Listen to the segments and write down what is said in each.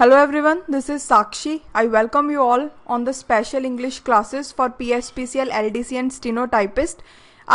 Hello everyone, this is Sakshi. I welcome you all on the special English classes for PSPCL LDC and Stenotypist.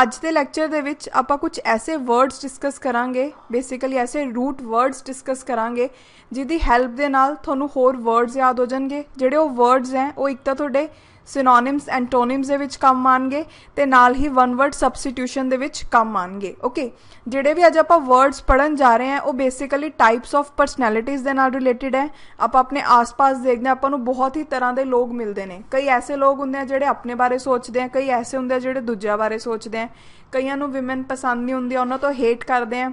ਅੱਜ ਦੇ lecture ਦੇ ਵਿੱਚ ਆਪਾਂ ਕੁਝ ਐਸੇ ਵਰਡਸ ਡਿਸਕਸ ਕਰਾਂਗੇ ਬੇਸਿਕਲੀ ਐਸੇ ਰੂਟ ਵਰਡਸ ਡਿਸਕਸ ਕਰਾਂਗੇ ਜਿਹਦੀ ਹੈਲਪ ਦੇ ਨਾਲ ਤੁਹਾਨੂੰ ਹੋਰ ਵਰਡਸ ਯਾਦ ਹੋ ਜਾਣਗੇ ਜਿਹੜੇ ਉਹ ਵਰਡਸ ਹੈ ਉਹ ਇੱਕ ਤਾਂ ਤੁਹਾਡੇ ਸਿਨੋਨਿਮਸ ਐਂਟੋਨਿਮਸ ਦੇ ਵਿੱਚ ਕੰਮ ਆਣਗੇ ਤੇ ਨਾਲ ਹੀ ਵਨ ਵਰਡ ਸਬਸਟੀਟਿਊਸ਼ਨ ਦੇ ਵਿੱਚ ਕੰਮ ਆਣਗੇ ਓਕੇ ਜਿਹੜੇ ਵੀ ਅੱਜ ਆਪਾਂ ਵਰਡਸ ਪੜਨ ਜਾ ਰਹੇ ਹਾਂ ਉਹ ਬੇਸਿਕਲੀ ਟਾਈਪਸ ਆਫ ਪਰਸਨੈਲਿਟੀਜ਼ ਦੇ ਨਾਲ ਰਿਲੇਟਡ ਹੈ ਆਪਾਂ ਆਪਣੇ ਆਸ-ਪਾਸ ਦੇਖਦੇ ਆਪਾਂ ਨੂੰ ਬਹੁਤ ਹੀ ਤਰ੍ਹਾਂ ਦੇ ਲੋਕ ਮਿਲਦੇ ਨੇ ਕਈ ਐਸੇ ਲੋਕ ਹੁੰਦੇ ਆ ਜਿਹੜੇ ਆਪਣੇ ਬਾਰੇ ਸੋਚਦੇ ਆ ਕਈ ਐਸੇ ਹੁੰਦੇ ਆ ਜਿਹੜੇ ਦੂਜਿਆਂ ਬਾਰੇ ਸੋਚਦੇ ਆ ਕਈਆਂ ਨੂੰ ਔਮਨ ਪਸੰਦ ਨਹੀਂ ਹੁੰਦੀ ਉਹਨਾਂ ਤੋਂ ਹੇਟ ਕਰਦੇ ਆ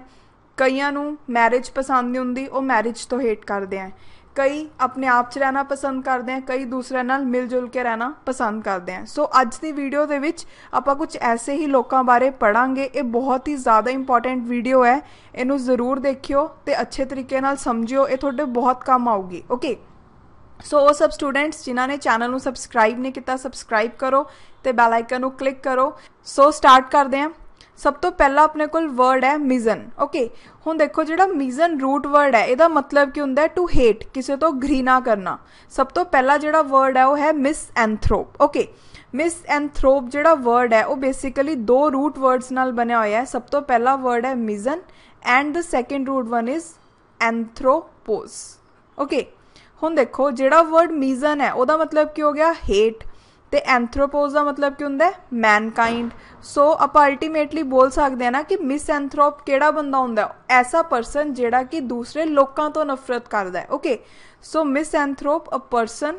ਕਈਆਂ ਨੂੰ ਮੈਰਿਜ ਪਸੰਦ ਨਹੀਂ ਹੁੰਦੀ ਉਹ ਮੈਰਿਜ ਤੋਂ ਹੇਟ ਕਰਦੇ ਆ ਕਈ ਆਪਣੇ ਆਪ 'ਚ ਰਹਿਣਾ ਪਸੰਦ ਕਰਦੇ ਆ ਕਈ ਦੂਸਰਿਆਂ ਨਾਲ ਮਿਲ ਜੁਲ ਕੇ ਰਹਿਣਾ ਪਸੰਦ ਕਰਦੇ ਆ ਸੋ ਅੱਜ ਦੀ ਵੀਡੀਓ ਦੇ ਵਿੱਚ ਆਪਾਂ ਕੁਝ ਐਸੇ ਹੀ ਲੋਕਾਂ ਬਾਰੇ ਪੜਾਂਗੇ ਇਹ ਬਹੁਤ ਹੀ ਜ਼ਿਆਦਾ ਇੰਪੋਰਟੈਂਟ ਵੀਡੀਓ ਹੈ ਇਹਨੂੰ ਜ਼ਰੂਰ ਦੇਖਿਓ ਤੇ ਅੱਛੇ ਤਰੀਕੇ ਨਾਲ ਸਮਝਿਓ ਇਹ ਤੁਹਾਡੇ ਬਹੁਤ ਕੰਮ ਆਊਗੀ ਓਕੇ ਸੋ ਉਹ ਸਭ ਸਟੂਡੈਂਟਸ ਜਿਨ੍ਹਾਂ ਨੇ ਚੈਨਲ ਨੂੰ ਸਬਸਕ੍ਰਾਈਬ ਨਹੀਂ ਕੀਤਾ ਸਬਸਕ੍ਰਾਈਬ ਕਰੋ ਤੇ ਬੈਲ ਆਈਕਨ ਨੂੰ ਕਲਿੱਕ ਕਰੋ ਸੋ ਸਟਾਰਟ ਕਰਦੇ ਹਾਂ सब तो पहला अपने को वर्ड है मिजन ओके हूँ देखो जो मिजन रूट वर्ड है यदा मतलब की होंगे टू हेट किसी तो घृणा करना सब तो पहला जोड़ा वर्ड है वह है misanthrope okay misanthrope जोड़ा वर्ड है वह बेसिकली दो रूट वर्ड्स न बनया हुआ है सब तो पहला वर्ड है misein and the second root one is anthropos okay हूँ देखो जोड़ा वर्ड मिजन है वह मतलब की हो गया हेट ਤੇ ਐਂਥ੍ਰੋਪੋਸ ਦਾ ਮਤਲਬ ਕੀ ਹੁੰਦਾ ਹੈ ਮੈਨਕਾਈਂਡ ਸੋ ਆਪਾਂ ਅਲਟੀਮੇਟਲੀ ਬੋਲ ਸਕਦੇ ਆ ਨਾ ਕਿ ਮਿਸ ਐਂਥ੍ਰੋਪ ਕਿਹੜਾ ਬੰਦਾ ਹੁੰਦਾ ਐਸਾ ਪਰਸਨ ਜਿਹੜਾ ਕਿ ਦੂਸਰੇ ਲੋਕਾਂ ਤੋਂ ਨਫ਼ਰਤ ਕਰਦਾ ਹੈ okay so misanthrope a person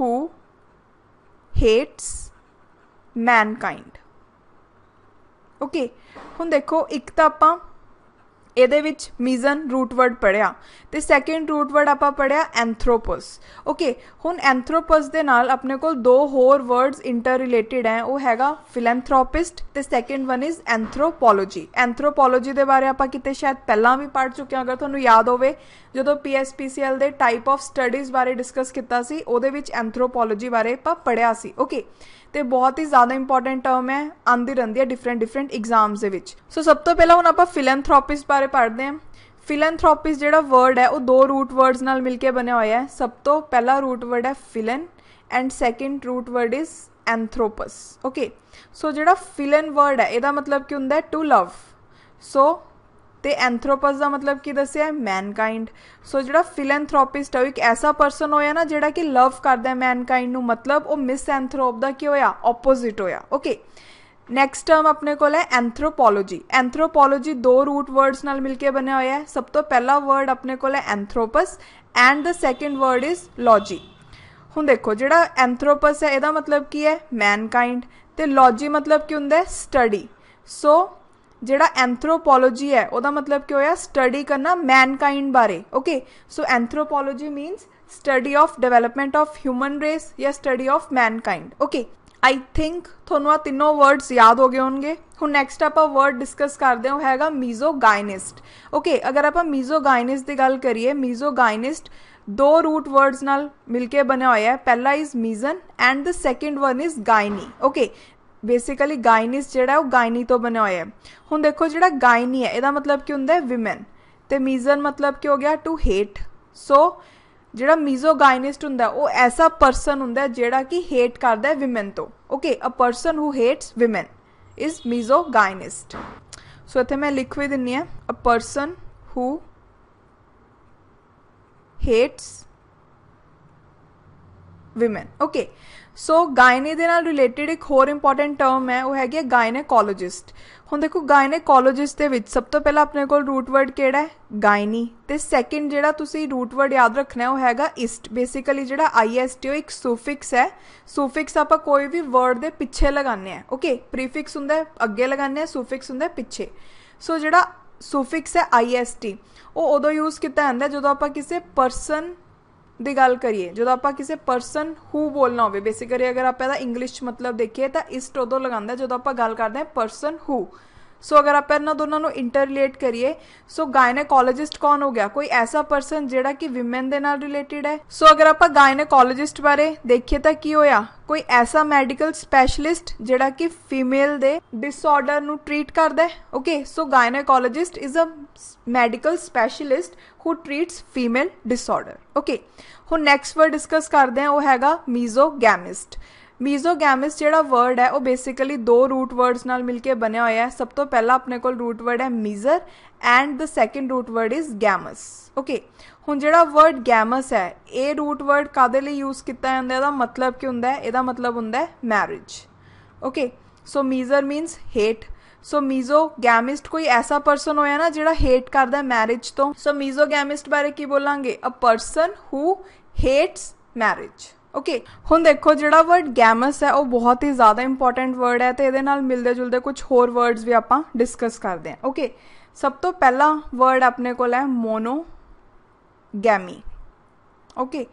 who hates mankind okay ਹੁਣ ਦੇਖੋ ਇੱਕ ਤਾਂ ਆਪਾਂ ਇਹਦੇ ਵਿੱਚ ਮੀਜ਼ਨ ਰੂਟ ਵਰਡ ਪੜਿਆ ਤੇ ਸੈਕੰਡ ਰੂਟ ਵਰਡ ਆਪਾਂ ਪੜਿਆ ਐਂਥ੍ਰੋਪਸ ਓਕੇ ਹੁਣ ਐਂਥ੍ਰੋਪਸ ਦੇ ਨਾਲ ਆਪਣੇ ਕੋਲ ਦੋ ਹੋਰ ਵਰਡਸ ਇੰਟਰ ਰਿਲੇਟਡ ਹੈ ਉਹ ਹੈਗਾ ਫਿਲੈਂਥ੍ਰੋਪਿਸਟ ਤੇ second one is anthropology anthropology ਦੇ ਬਾਰੇ ਆਪਾਂ ਕਿਤੇ ਸ਼ਾਇਦ ਪਹਿਲਾਂ ਵੀ ਪੜ ਚੁੱਕੇ ਹਾਂ ਅਗਰ ਤੁਹਾਨੂੰ ਯਾਦ ਹੋਵੇ ਜਦੋਂ ਪੀਐਸਪੀਸੀਐਲ ਦੇ ਟਾਈਪ ਆਫ ਸਟੱਡੀਜ਼ ਬਾਰੇ ਡਿਸਕਸ ਕੀਤਾ ਸੀ ਉਹਦੇ ਵਿੱਚ ਐਂਥ੍ਰੋਪੋਲੋਜੀ ਬਾਰੇ ਆਪਾਂ ਪੜਿਆ ਸੀ ਓਕੇ ਤੇ ਬਹੁਤ ਹੀ ਜ਼ਿਆਦਾ ਇੰਪੋਰਟੈਂਟ ਟਰਮ ਹੈ ਆਂਦੀ ਰਹਿੰਦੀ ਹੈ ਡਿਫਰੈਂਟ ਡਿਫਰੈਂਟ ਐਗਜ਼ਾਮਸ ਦੇ ਵਿੱਚ ਸੋ ਸਭ ਤੋਂ ਪਹਿਲਾਂ ਹੁਣ ਆਪਾਂ ਫਿਲੈਂਥ੍ਰੋਪਿਸਟ ਬਾਰੇ ਪੜ੍ਹਦੇ ਹਾਂ ਫਿਲੈਂਥ੍ਰੋਪਿਸਟ ਜਿਹੜਾ ਵਰਡ ਹੈ ਉਹ ਦੋ ਰੂਟ ਵਰਡਸ ਨਾਲ ਮਿਲ ਕੇ ਬਣਿਆ ਹੋਇਆ ਹੈ ਸਭ ਤੋਂ ਪਹਿਲਾ ਰੂਟ ਵਰਡ ਹੈ philein and second root word is anthropos okay so ਜਿਹੜਾ ਫਿਲਨ ਵਰਡ ਹੈ ਇਹਦਾ ਮਤਲਬ ਕੀ ਹੁੰਦਾ ਹੈ ਟੂ ਲਵ ਸੋ ਤੇ ਐਂਥਰੋਪਸ ਦਾ ਮਤਲਬ ਕੀ ਦੱਸਿਆ ਹੈ ਮੈਨਕਾਈਂਡ ਸੋ ਜਿਹੜਾ ਫਿਲੈਂਥਰੋਪਿਸਟ ਹੈ ਇੱਕ ਐਸਾ ਪਰਸਨ ਹੋਇਆ ਨਾ ਜਿਹੜਾ ਕਿ ਲਵ ਕਰਦਾ ਹੈ ਮੈਨਕਾਈਂਡ ਨੂੰ ਮਤਲਬ ਉਹ ਮਿਸ ਦਾ ਕੀ ਹੋਇਆ ਆਪੋਜ਼ਿਟ ਹੋਇਆ ਓਕੇ ਨੈਕਸਟ ਟਰਮ ਆਪਣੇ ਕੋਲ ਹੈ ਐਂਥਰੋਪੋਲੋਜੀ ਐਂਥਰੋਪੋਲੋਜੀ ਦੋ ਰੂਟ ਵਰਡਸ ਨਾਲ ਮਿਲ ਕੇ ਬਣਿਆ ਹੋਇਆ ਹੈ ਸਭ ਤੋਂ ਪਹਿਲਾ ਵਰਡ ਆਪਣੇ ਕੋਲ ਹੈ anthropos and the second word is logy ਹੁਣ ਦੇਖੋ ਜਿਹੜਾ ਐਂਥਰੋਪਸ ਹੈ ਇਹਦਾ ਮਤਲਬ ਕੀ ਹੈ ਮੈਨਕਾਈਂਡ ਤੇ ਲੌਜੀ ਮਤਲਬ ਕੀ ਹੁੰਦਾ ਹੈ ਸਟੱਡੀ ਸੋ ਜਿਹੜਾ ਐਂਥ੍ਰੋਪੋਲੋਜੀ ਹੈ ਉਹਦਾ ਮਤਲਬ ਕੀ ਹੋਇਆ ਸਟੱਡੀ ਕਰਨਾ ਮੈਨਕਾਈਂਡ ਬਾਰੇ okay so anthropology means study of development of human race ਜਾਂ study of mankind okay I think ਤੁਹਾਨੂੰ ਆ ਤਿੰਨੋਂ ਵਰਡਸ ਯਾਦ ਹੋ ਗਏ ਹੋਣਗੇ ਹੁਣ ਨੈਕਸਟ ਆਪਾਂ ਵਰਡ ਡਿਸਕਸ ਕਰਦੇ ਹਾਂ ਹੈਗਾ ਮੀਜ਼ੋਗਾਇਨਿਸਟ ਓਕੇ ਅਗਰ ਆਪਾਂ ਮੀਜ਼ੋਗਾਇਨਿਸਟ ਦੀ ਗੱਲ ਕਰੀਏ ਮੀਜ਼ੋਗਾਇਨਿਸਟ ਦੋ ਰੂਟ ਵਰਡਸ ਨਾਲ ਮਿਲ ਕੇ ਬਣਿਆ ਹੋਇਆ ਹੈ ਪਹਿਲਾ is misein and the second one is gyne okay basically गायनीस जो गायनी तो बने हुए है हूँ देखो जो गायनी है यदा मतलब की होंगे विमेन तो मीजन मतलब की हो गया टू हेट सो जो मीजो गायनिस्ट हूँ वह ऐसा परसन हूँ जो कि हेट करता है विमेन तो okay a person who hates women is misogynist so इत मैं लिख भी दिनी हूँ a person who hates women okay so gyne ਦੇ ਨਾਲ ਰਿਲੇਟਡ ਇੱਕ ਹੋਰ ਇੰਪੋਰਟੈਂਟ ਟਰਮ ਹੈ ਉਹ ਹੈਗੀ ਗਾਇਨੇਕੋਲੋਜਿਸਟ ਹੁਣ ਦੇਖੋ ਗਾਇਨੇਕੋਲੋਜਿਸਟ ਦੇ ਵਿੱਚ ਸਭ ਤੋਂ ਪਹਿਲਾਂ ਆਪਣੇ ਕੋਲ ਰੂਟ ਵਰਡ ਕਿਹੜਾ ਹੈ ਗਾਇਨੀ ਤੇ ਸੈਕਿੰਡ ਜਿਹੜਾ ਤੁਸੀਂ ਰੂਟ ਵਰਡ ਯਾਦ ਰੱਖਣਾ ਉਹ ਹੈਗਾ ਇਸਟ ਬੇਸਿਕਲੀ ਜਿਹੜਾ ਆਈਐਸਟੀ ਉਹ ਇੱਕ ਸੂਫਿਕਸ ਹੈ ਸੂਫਿਕਸ ਆਪਾਂ ਕੋਈ ਵੀ ਵਰਡ ਦੇ ਪਿੱਛੇ ਲਗਾਉਂਦੇ ਆ ਓਕੇ ਪ੍ਰੀਫਿਕਸ ਹੁੰਦਾ ਅੱਗੇ ਲਗਾਉਂਦੇ ਆ ਸੂਫਿਕਸ ਹੁੰਦਾ ਪਿੱਛੇ ਸੋ ਜਿਹੜਾ ਸੂਫਿਕਸ ਹੈ ਆਈਐਸਟੀ ਉਹ ਉਦੋਂ ਯੂਜ਼ ਕੀਤਾ ਜਾਂਦਾ ਜਦੋਂ ਆਪਾਂ ਕਿਸੇ ਪਰਸਨ ਦੀ ਗੱਲ ਕਰੀਏ ਜਦੋਂ ਆਪਾਂ ਕਿਸੇ ਪਰਸਨ ਹੂ ਬੋਲਣਾ ਹੋਵੇ ਬੇਸਿਕਲੀ ਅਗਰ ਆਪਾਂ ਇਹਦਾ ਇੰਗਲਿਸ਼ ਮਤਲਬ ਦੇਖੀਏ ਤਾਂ ਇਸਟ ਉਦੋਂ ਲਗਾਉਂਦਾ ਜਦੋਂ ਆਪਾਂ ਗੱਲ ਕਰਦੇ ਹਾਂ ਪਰਸਨ ਹੂ सो अगर आप इन्होंने दोनों इंटरलेट करिए सो so, गायनेकोलॉजिस्ट कौन हो गया कोई ऐसा परसन जो कि विमेन दे रिलेटिड है सो अगर आप गायनेकोलॉजिस्ट बारे देखिए तो की होया कोई ऐसा मेडिकल स्पेशलिस्ट जेड़ा कि फीमेल दे डिसऑर्डर नु ट्रीट कर है okay so gynaecologist is a medical specialist who treats female disorder okay हुन नैक्सट वर्ड डिस्कस करदे हैं वो हैगा मीजोगैमिस्ट मीजोगैमिस जोड़ा वर्ड है वह बेसिकली दो रूट वर्ड्स न मिलकर बनया हुआ है सब तो पहला अपने को रूट वर्ड है misein and the second root word is gamos okay हूँ जोड़ा वर्ड गैमस है ये रूट वर्ड का यूज़ किया जाता मतलब क्यों हों मतलब होंगे marriage okay so misogamy means hate so misogamist कोई ऐसा परसन होया ना जो हेट करता है मैरिज तो सो मीजो गैमिस्ट बारे की बोलेंगे a person who hates marriage okay हूँ देखो जोड़ा वर्ड गैमस है वह बहुत ही ज़्यादा इंपोर्टेंट वर्ड है तो ये मिलते जुलते कुछ होर वर्ड्स भी आप डिस्कस करते हैं ओके सब तो पहला वर्ड अपने को मोनो गैमी ओके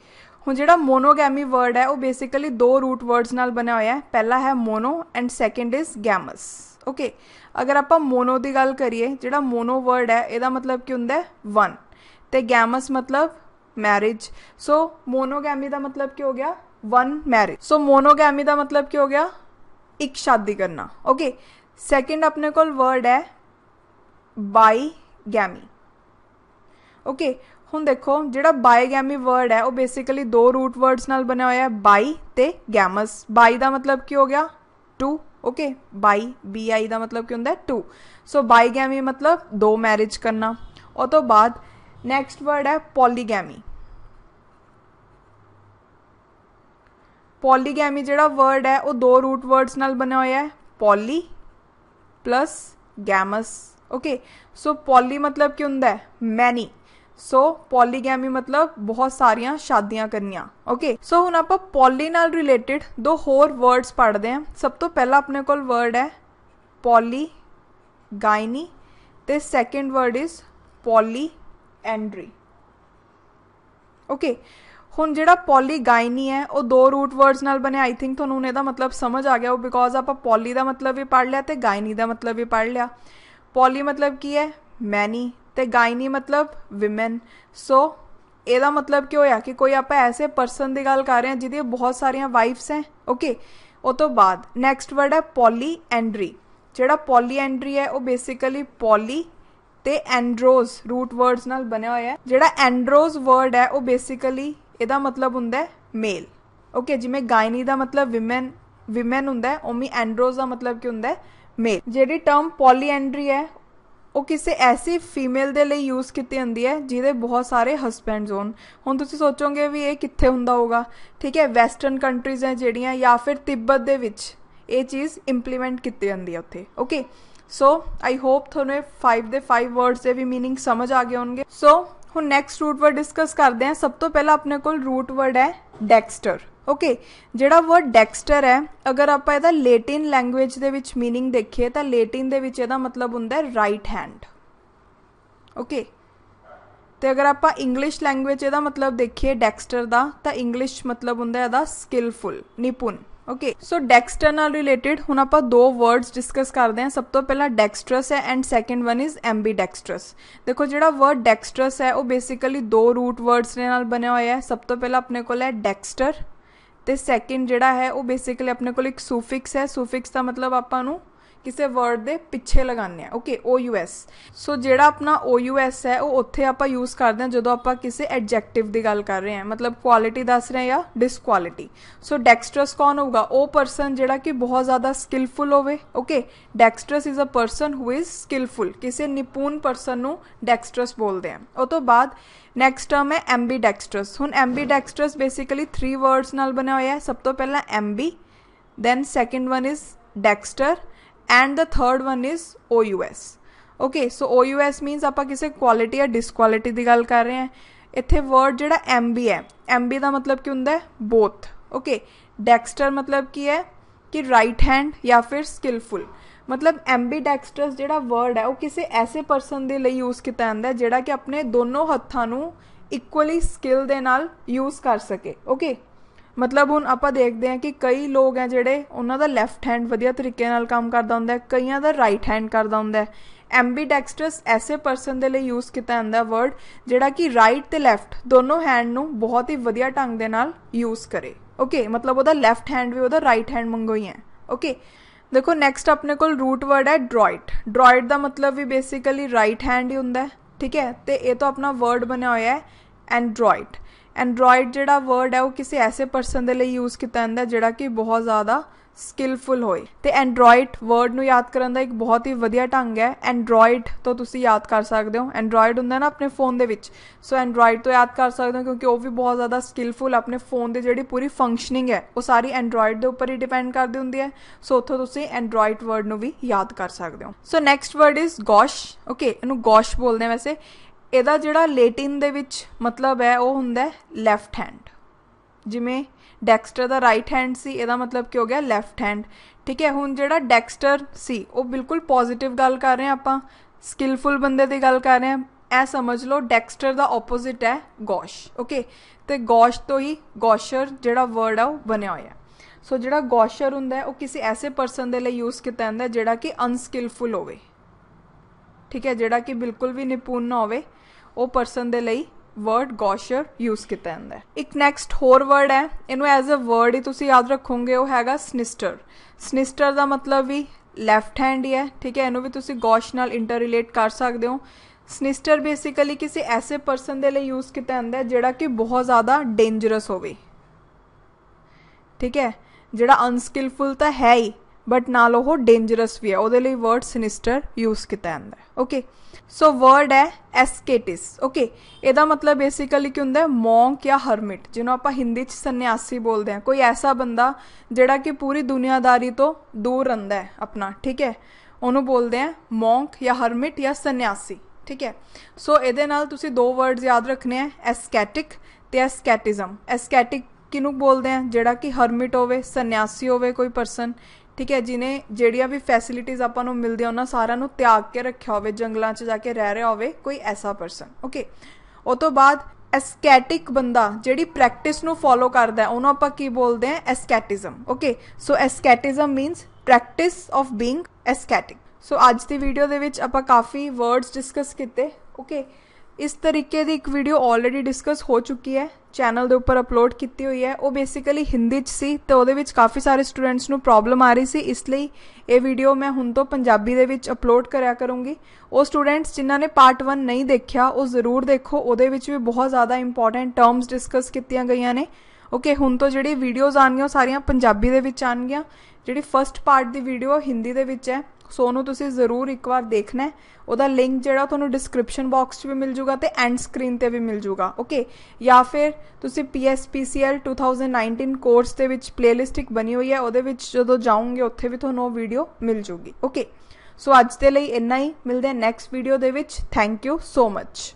हूँ जो मोनोगैमी वर्ड है वह बेसिकली दो रूट वर्ड्स न बनया हुआ है पहला है mono and second is gamos okay अगर आप मोनो की गल करिए जो मोनो वर्ड है यदा मतलब कि होंगे वन तो गैमस मतलब मैरिज सो मोनोगैमी का मतलब क्या हो गया वन मैरिज सो मोनोगैमी का मतलब क्या हो गया एक शादी करना ओके सेकंड अपने को वर्ड है बाई गैमी ओके हूँ देखो जो बायोगैमी वर्ड है वह बेसिकली दो रूट वर्ड्स न बने हुआ है बाई तो गैमस बाई का मतलब की हो गया two okay bi B I का मतलब क्या होंगे टू सो बाई गैमी मतलब दो मैरिज करना और तो बाद नेक्स्ट वर्ड है पॉलीगैमी पॉलीगैमी जोड़ा वर्ड है ਉਹ दो रूट वर्ड्स न बने हुए ਹੈ poly plus gamous okay so poly मतलब क्यों होंगे मैनी सो पॉलीगैमी मतलब बहुत सारिया शादियां करनिया ओके सो हूँ आप पॉली न रिलेटिड दो होर वर्ड्स पढ़ते हैं सब तो पहला अपने को वर्ड है पॉली गायनी तो second word is polyandry okay ਹੁਣ ਜਿਹੜਾ ਪੋਲੀਗਾਇਨੀ ਹੈ ਉਹ ਦੋ ਰੂਟ ਵਰਡਸ ਨਾਲ ਬਣਿਆ ਆਈ ਥਿੰਕ ਤੁਹਾਨੂੰ ਇਹਦਾ ਮਤਲਬ ਸਮਝ ਆ ਗਿਆ ਉਹ ਬਿਕੋਜ਼ ਆਪਾਂ ਪੋਲੀ ਦਾ ਮਤਲਬ ਵੀ ਪੜ ਲਿਆ ਤੇ ਗਾਇਨੀ ਦਾ ਮਤਲਬ ਵੀ ਪੜ ਲਿਆ ਪੋਲੀ ਮਤਲਬ ਕੀ ਹੈ ਮੈਨੀ ਤੇ ਗਾਇਨੀ ਮਤਲਬ ਔਮਨ ਸੋ ਇਹਦਾ ਮਤਲਬ ਕੀ ਹੋਇਆ ਕਿ ਕੋਈ ਆਪਾਂ ਐਸੇ ਪਰਸਨ ਦੀ ਗੱਲ ਕਰ ਰਹੇ ਹਾਂ ਜਿਹਦੀ ਬਹੁਤ ਸਾਰੀਆਂ ਵਾਈਫਸ ਹੈ ਓਕੇ ਉਹ ਤੋਂ ਬਾਅਦ ਨੈਕਸਟ ਵਰਡ ਹੈ ਪੋਲੀ ਐਂਡਰੀ ਜਿਹੜਾ ਪੋਲੀ ਐਂਡਰੀ ਹੈ ਉਹ ਬੇਸਿਕਲੀ ਪੋਲੀ ਤੇ ਐਂਡਰੋਸ ਰੂਟ ਵਰਡਸ ਨਾਲ ਬਣਿਆ ਹੋਇਆ ਹੈ ਜਿਹੜਾ ਐਂਡਰੋਸ ਵਰਡ ਹੈ ਉਹ ਬੇਸਿਕਲੀ ਇਹਦਾ ਮਤਲਬ ਹੁੰਦਾ ਹੈ ਮੇਲ ਓਕੇ ਜਿਵੇਂ ਗਾਇਨੀ ਦਾ ਮਤਲਬ ਵਿਮਨ ਵਿਮਨ ਹੁੰਦਾ ਹੈ ਓਮੀ ਐਂਡਰੋਸ ਦਾ ਮਤਲਬ ਕੀ ਹੁੰਦਾ ਹੈ ਮੇਲ ਜਿਹੜੀ ਟਰਮ ਪੋਲੀਐਂਡਰੀ ਹੈ ਉਹ ਕਿਸੇ ਐਸੀ ਫੀਮੇਲ ਦੇ ਲਈ ਯੂਜ਼ ਕੀਤੀ ਜਾਂਦੀ ਹੈ ਜਿਹਦੇ ਬਹੁਤ ਸਾਰੇ ਹਸਬੈਂਡਸ ਹੋਣ ਹੁਣ ਤੁਸੀਂ ਸੋਚੋਗੇ ਵੀ ਇਹ ਕਿੱਥੇ ਹੁੰਦਾ ਹੋਗਾ ਠੀਕ ਹੈ ਵੈਸਟਰਨ ਕੰਟਰੀਜ਼ ਹੈ ਜਿਹੜੀਆਂ ਜਾਂ ਫਿਰ ਤਿੱਬਤ ਦੇ ਵਿੱਚ ਇਹ ਚੀਜ਼ ਇੰਪਲੀਮੈਂਟ ਕੀਤੀ ਜਾਂਦੀ ਹੈ ਉੱਥੇ ਓਕੇ ਸੋ ਆਈ ਹੋਪ ਤੁਹਾਨੂੰ 5 ਦੇ 5 ਵਰਡਸ ਦੇ ਵੀ मीनिंग ਸਮਝ ਆ ਗਏ ਹੋਣਗੇ ਸੋ ਹੁਣ ਨੈਕਸਟ ਰੂਟ ਵਰਡ ਡਿਸਕਸ ਕਰਦੇ ਹਾਂ ਸਭ ਤੋਂ ਪਹਿਲਾਂ ਆਪਣੇ ਕੋਲ ਰੂਟ ਵਰਡ ਹੈ ਡੈਕਸਟਰ ਓਕੇ ਜਿਹੜਾ ਵਰਡ ਡੈਕਸਟਰ ਹੈ ਅਗਰ ਆਪਾਂ ਇਹਦਾ ਲੈਟਿਨ ਲੈਂਗੁਏਜ ਦੇ ਵਿੱਚ मीनिंग ਦੇਖੀਏ ਤਾਂ ਲੈਟਿਨ ਦੇ ਵਿੱਚ ਇਹਦਾ ਮਤਲਬ ਹੁੰਦਾ ਹੈ ਰਾਈਟ ਹੈਂਡ ਓਕੇ ਤੇ ਅਗਰ ਆਪਾਂ ਇੰਗਲਿਸ਼ ਲੈਂਗੁਏਜ ਇਹਦਾ ਮਤਲਬ ਦੇਖੀਏ ਡੈਕਸਟਰ ਦਾ ਤਾਂ ਇੰਗਲਿਸ਼ ਮਤਲਬ ਹੁੰਦਾ ਹੈ ਇਹਦਾ ਸਕਿਲਫੁਲ ਨਿਪੁੰਨ ओके सो डेक्सटर नाल रिलेटेड हूँ आप दो वर्ड्स डिस्कस करते हैं सब तो पहला डेक्सट्रस है and second one is ambidextrous देखो जो वर्ड डेक्सट्रस है वह बेसिकली दो रूट वर्ड्स ने बनया हुआ है सब तो पहला अपने को डैक्सटर तो सैकेंड जोड़ा है वह बेसिकली अपने को एक सूफिक्स है सुफिक्स का मतलब आपू किसी वर्ड के पिछे लगाने okay O U S so जो अपना ओ यू एस है वह उत्थे आप यूज़ करते हैं जो आप किसी एडजैक्टिव की गल कर रहे हैं मतलब क्वालिटी दस रहे या डिसक्वालिटी सो डैक्सट्रस कौन होगा वह परसन जो कि बहुत ज़्यादा स्किलफुल होके dextrous is a person who is skilful किसी निपुण परसन डैक्सट्रस बोलते हैं वो तो बाद नैक्सट टर्म है एम बी डैक्सट्रस हूँ ambidextrous basically three words न बनया हुआ है सब तो पहला ambi then second one is dexter and the third one is O U S okay so O U S means आप किसी क्वालिटी या डिसक्वालिटी की गल कर रहे हैं इतने वर्ड जोड़ा एम बी है एम बी का मतलब की होंगे बोथ ओके डैक्सटर मतलब की है कि राइट हैंड या फिर स्किलफुल मतलब एम बी डैक्सटर जो वर्ड है वह किसी ऐसे परसन के लिए यूज़ किया जाता है जोड़ा कि अपने दोनों हथाँ इक्वली स्किल यूज़ कर सके ओके ਮਤਲਬ ਹੁਣ ਆਪਾਂ ਦੇਖਦੇ ਹਾਂ ਕਿ ਕਈ ਲੋਕ ਹੈ ਜਿਹੜੇ ਉਹਨਾਂ ਦਾ ਲੈਫਟ ਹੈਂਡ ਵਧੀਆ ਤਰੀਕੇ ਨਾਲ ਕੰਮ ਕਰਦਾ ਹੁੰਦਾ ਹੈ ਕਈਆਂ ਦਾ ਰਾਈਟ ਹੈਂਡ ਕਰਦਾ ਹੁੰਦਾ ਹੈ ਐਮਬੀਡੈਕਸਟਰਸ ਐਸੇ ਪਰਸਨ ਦੇ ਲਈ ਯੂਜ਼ ਕੀਤਾ ਜਾਂਦਾ ਵਰਡ ਜਿਹੜਾ ਕਿ ਰਾਈਟ ਤੇ ਲੈਫਟ ਦੋਨੋਂ ਹੈਂਡ ਨੂੰ ਬਹੁਤ ਹੀ ਵਧੀਆ ਢੰਗ ਦੇ ਨਾਲ ਯੂਜ਼ ਕਰੇ ਓਕੇ ਮਤਲਬ ਉਹਦਾ ਲੈਫਟ ਹੈਂਡ ਵੀ ਉਹਦਾ ਰਾਈਟ ਹੈਂਡ ਵਾਂਗੂ ਹੀ ਹੈ ਓਕੇ ਦੇਖੋ ਨੈਕਸਟ ਆਪਣੇ ਕੋਲ ਰੂਟ ਵਰਡ ਹੈ ਡਰੋਇਟ ਡਰੋਇਟ ਦਾ ਮਤਲਬ ਵੀ ਬੇਸਿਕਲੀ ਰਾਈਟ ਹੈਂਡ ਹੀ ਹੁੰਦਾ ਹੈ ਠੀਕ ਹੈ ਤੇ ਇਹ ਤਾਂ ਆਪਣਾ ਵਰਡ ਬਣਿਆ ਹੋਇਆ ਹੈ ਐਂਡਰੋਇਡ ਐਂਡਰੋਇਡ ਜਿਹੜਾ ਵਰਡ ਹੈ ਉਹ ਕਿਸੇ ਐਸੇ ਪਰਸਨ ਦੇ ਲਈ ਯੂਜ਼ ਕੀਤਾ ਜਾਂਦਾ ਜਿਹੜਾ ਕਿ ਬਹੁਤ ਜ਼ਿਆਦਾ ਸਕਿਲਫੁਲ ਹੋਏ ਤੇ ਐਂਡਰੋਇਡ ਵਰਡ ਨੂੰ ਯਾਦ ਕਰਨ ਦਾ ਇੱਕ ਬਹੁਤ ਹੀ ਵਧੀਆ ਢੰਗ ਹੈ ਐਂਡਰੋਇਡ ਤੋਂ ਤੁਸੀਂ ਯਾਦ ਕਰ ਸਕਦੇ ਹੋ ਐਂਡਰੋਇਡ ਹੁੰਦਾ ਨਾ ਆਪਣੇ ਫੋਨ ਦੇ ਵਿੱਚ ਸੋ ਐਂਡਰੋਇਡ ਤੋਂ ਯਾਦ ਕਰ ਸਕਦੇ ਹੋ ਕਿਉਂਕਿ ਉਹ ਵੀ ਬਹੁਤ ਜ਼ਿਆਦਾ ਸਕਿਲਫੁਲ ਆਪਣੇ ਫੋਨ ਦੀ ਜਿਹੜੀ ਪੂਰੀ ਫੰਕਸ਼ਨਿੰਗ ਹੈ ਉਹ ਸਾਰੀ ਐਂਡਰੋਇਡ ਦੇ ਉੱਪਰ ਹੀ ਡਿਪੈਂਡ ਕਰਦੀ ਹੁੰਦੀ ਹੈ ਸੋ ਉੱਥੋਂ ਤੁਸੀਂ ਐਂਡਰੋਇਡ ਵਰਡ ਨੂੰ ਵੀ ਯਾਦ ਕਰ ਸਕਦੇ ਹੋ so next word is gauche okay ਇਹਨੂੰ ਗੋਸ਼ ਬੋਲਦੇ ਆ ਵੈਸੇ ਇਹਦਾ ਜਿਹੜਾ ਲੇਟਿਨ ਦੇ ਵਿੱਚ ਮਤਲਬ ਹੈ ਉਹ ਹੁੰਦਾ ਹੈ ਲੈਫਟ ਹੈਂਡ ਜਿਵੇਂ ਡੈਕਸਟਰ ਦਾ ਰਾਈਟ ਹੈਂਡ ਸੀ ਇਹਦਾ ਮਤਲਬ ਕੀ ਹੋ ਗਿਆ ਲੈਫਟ ਹੈਂਡ ਠੀਕ ਹੈ ਹੁਣ ਜਿਹੜਾ ਡੈਕਸਟਰ ਸੀ ਉਹ ਬਿਲਕੁਲ ਪੋਜ਼ਿਟਿਵ ਗੱਲ ਕਰ ਰਹੇ ਆ ਆਪਾਂ ਸਕਿਲਫੁਲ ਬੰਦੇ ਦੀ ਗੱਲ ਕਰ ਰਹੇ ਆ ਐ ਸਮਝ ਲਓ ਡੈਕਸਟਰ ਦਾ ਆਪੋਜ਼ਿਟ ਹੈ ਗੋਸ਼ ਓਕੇ ਤੇ ਗੋਸ਼ ਤੋਂ ਹੀ ਗੋਸ਼ਰ ਜਿਹੜਾ ਵਰਡ ਆ ਉਹ ਬਣਿਆ ਹੋਇਆ ਸੋ ਜਿਹੜਾ ਗੋਸ਼ਰ ਹੁੰਦਾ ਹੈ ਉਹ ਕਿਸੇ ਐਸੇ ਪਰਸਨ ਦੇ ਲਈ ਯੂਜ਼ ਕੀਤਾ ਜਾਂਦਾ ਹੈ ਜਿਹੜਾ ਕਿ ਅਨਸਕਿਲਫੁਲ ਹੋਵੇ ਠੀਕ ਹੈ ਜਿਹੜਾ ਕਿ ਬਿਲਕੁਲ ਵੀ ਨਿਪੁੰਨ ਨਾ ਹੋਵੇ ਉਹ ਪਰਸਨ ਦੇ ਲਈ ਵਰਡ ਗੌਸ਼ਰ ਯੂਜ਼ ਕੀਤਾ ਜਾਂਦਾ ਹੈ ਇੱਕ ਨੈਕਸਟ ਹੋਰ ਵਰਡ ਹੈ ਇਹਨੂੰ ਐਜ਼ ਅ ਵਰਡ ਹੀ ਤੁਸੀਂ ਯਾਦ ਰੱਖੋਗੇ ਉਹ ਹੈਗਾ ਸਨਿਸਟਰ ਸਨਿਸਟਰ ਦਾ ਮਤਲਬ ਵੀ ਲੈਫਟ ਹੈਂਡ ਹੀ ਹੈ ਠੀਕ ਹੈ ਇਹਨੂੰ ਵੀ ਤੁਸੀਂ ਗੌਸ਼ ਨਾਲ ਇੰਟਰ ਰਿਲੇਟ ਕਰ ਸਕਦੇ ਹੋ ਸਨਿਸਟਰ ਬੇਸਿਕਲੀ ਕਿਸੇ ਐਸੇ ਪਰਸਨ ਦੇ ਲਈ ਯੂਜ਼ ਕੀਤਾ ਜਾਂਦਾ ਹੈ ਜਿਹੜਾ ਕਿ ਬਹੁਤ ਜ਼ਿਆਦਾ ਡੇਂਜਰਸ ਹੋਵੇ ਠੀਕ ਹੈ ਜਿਹੜਾ ਅਨਸਕਿਲਫੁਲ ਤਾਂ ਹੈ ਹੀ ਬਟ ਨਾਲ ਉਹ ਡੇਂਜਰਸ ਵੀ ਹੈ ਉਹਦੇ ਲਈ ਵਰਡ ਸਿਨਿਸਟਰ ਯੂਜ਼ ਕੀਤਾ ਜਾਂਦਾ ਹੈ ਓਕੇ ਸੋ ਵਰਡ ਹੈ ਐਸਕੇਟਿਸ ਓਕੇ ਇਹਦਾ ਮਤਲਬ ਬੇਸਿਕਲੀ ਕੀ ਹੁੰਦਾ ਹੈ ਮੌਂਕ ਜਾਂ ਹਰਮਿਟ ਜਿਹਨੂੰ ਆਪਾਂ ਹਿੰਦੀ 'ਚ ਸੰਨਿਆਸੀ ਬੋਲਦੇ ਹਾਂ ਕੋਈ ਐਸਾ ਬੰਦਾ ਜਿਹੜਾ ਕਿ ਪੂਰੀ ਦੁਨੀਆਦਾਰੀ ਤੋਂ ਦੂਰ ਰਹਿੰਦਾ ਹੈ ਆਪਣਾ ਠੀਕ ਹੈ ਉਹਨੂੰ ਬੋਲਦੇ ਆ ਮੌਂਕ ਜਾਂ ਹਰਮਿਟ ਜਾਂ ਸੰਨਿਆਸੀ ਠੀਕ ਹੈ ਸੋ ਇਹਦੇ ਨਾਲ ਤੁਸੀਂ ਦੋ ਵਰਡਸ ਯਾਦ ਰੱਖਨੇ ਆ ਐਸਕੇਟਿਕ ਤੇ ਐਸਕੇਟਿਜ਼ਮ ਐਸਕੇਟਿਕ ਕਿਨੂੰ ਬੋਲਦੇ ਆ ਜਿਹੜਾ ਕਿ ਹਰਮਿਟ ਹੋਵੇ ਸੰਨਿਆਸੀ ਹੋਵੇ ਕੋਈ ਪਰਸਨ ਠੀਕ ਹੈ ਜਿਨੇ ਜਿਹੜੀਆਂ ਵੀ ਫੈਸਿਲਿਟੀਆਂ ਆਪਾਂ ਨੂੰ ਮਿਲਦੀਆਂ ਉਹਨਾਂ ਸਾਰਿਆਂ ਨੂੰ ਤਿਆਗ ਕੇ ਰੱਖਿਆ ਹੋਵੇ ਜੰਗਲਾਂ 'ਚ ਜਾ ਕੇ ਰਹਿ ਰਿਹਾ ਹੋਵੇ ਕੋਈ ਐਸਾ ਪਰਸਨ ਓਕੇ ਉਹ ਤੋਂ ਬਾਅਦ ਐਸਕੈਟਿਕ ਬੰਦਾ ਜਿਹੜੀ ਪ੍ਰੈਕਟਿਸ ਨੂੰ ਫੋਲੋ ਕਰਦਾ ਹੈ ਉਹਨੂੰ ਆਪਾਂ ਕੀ ਬੋਲਦੇ ਆ asceticism okay so asceticism means practice of being ascetic so ਅੱਜ ਦੀ ਵੀਡੀਓ ਦੇ ਵਿੱਚ ਆਪਾਂ ਕਾਫੀ ਵਰਡਸ ਡਿਸਕਸ ਕੀਤੇ ਓਕੇ ਇਸ ਤਰੀਕੇ ਦੀ ਇੱਕ ਵੀਡੀਓ ਆਲਰੇਡੀ ਡਿਸਕਸ ਹੋ ਚੁੱਕੀ ਹੈ ਚੈਨਲ ਦੇ ਉੱਪਰ ਅਪਲੋਡ ਕੀਤੀ ਹੋਈ ਹੈ ਉਹ ਬੇਸਿਕਲੀ ਹਿੰਦੀ 'ਚ ਸੀ ਤੇ ਉਹਦੇ ਵਿੱਚ ਕਾਫੀ ਸਾਰੇ ਸਟੂਡੈਂਟਸ ਨੂੰ ਪ੍ਰੋਬਲਮ ਆ ਰਹੀ ਸੀ ਇਸ ਲਈ ਇਹ ਵੀਡੀਓ ਮੈਂ ਹੁਣ ਤੋਂ ਪੰਜਾਬੀ ਦੇ ਵਿੱਚ ਅਪਲੋਡ ਕਰਿਆ ਕਰੂੰਗੀ ਉਹ ਸਟੂਡੈਂਟਸ ਜਿਨ੍ਹਾਂ ਨੇ ਪਾਰਟ 1 ਨਹੀਂ ਦੇਖਿਆ ਉਹ ਜ਼ਰੂਰ ਦੇਖੋ ਉਹਦੇ ਵਿੱਚ ਵੀ ਬਹੁਤ ਜ਼ਿਆਦਾ ਇੰਪੋਰਟੈਂਟ ਟਰਮਸ ਡਿਸਕਸ ਕੀਤੀਆਂ ਗਈਆਂ ਨੇ ਓਕੇ ਹੁਣ ਤੋਂ ਜਿਹੜੀ ਵੀਡੀਓਜ਼ ਆਣਗੀਆਂ ਸਾਰੀਆਂ ਪੰਜਾਬੀ ਦੇ ਵਿੱਚ ਆਣਗੀਆਂ ਜਿਹੜੀ ਫਰਸਟ ਪਾਰਟ ਦੀ ਵੀਡੀਓ ਹਿੰਦੀ ਦੇ ਵਿੱਚ ਹੈ ਸੋ ਉਹਨੂੰ ਤੁਸੀਂ ਜ਼ਰੂਰ ਇੱਕ ਵਾਰ ਦੇਖਣਾ ਹੈ ਉਹਦਾ ਲਿੰਕ ਜਿਹੜਾ ਤੁਹਾਨੂੰ ਡਿਸਕ੍ਰਿਪਸ਼ਨ ਬਾਕਸ 'ਚ ਵੀ ਮਿਲ ਜੂਗਾ ਤੇ ਐਂਡ ਸਕਰੀਨ ਤੇ ਵੀ ਮਿਲ ਜੂਗਾ ਓਕੇ ਜਾਂ ਫਿਰ ਤੁਸੀਂ PSPCL 2019 ਕੋਰਸ ਦੇ ਵਿੱਚ ਪਲੇਲਿਸਟ ਇੱਕ ਬਣੀ ਹੋਈ ਹੈ ਉਹਦੇ ਵਿੱਚ ਜਦੋਂ ਜਾਓਗੇ ਉੱਥੇ ਵੀ ਤੁਹਾਨੂੰ ਉਹ ਵੀਡੀਓ ਮਿਲ ਜੂਗੀ ਓਕੇ ਸੋ ਅੱਜ ਦੇ ਲਈ ਇੰਨਾ ਹੀ ਮਿਲਦੇ ਨੈਕਸਟ ਵੀਡੀਓ ਦੇ ਵਿੱਚ ਥੈਂਕ ਯੂ ਸੋ ਮੱਚ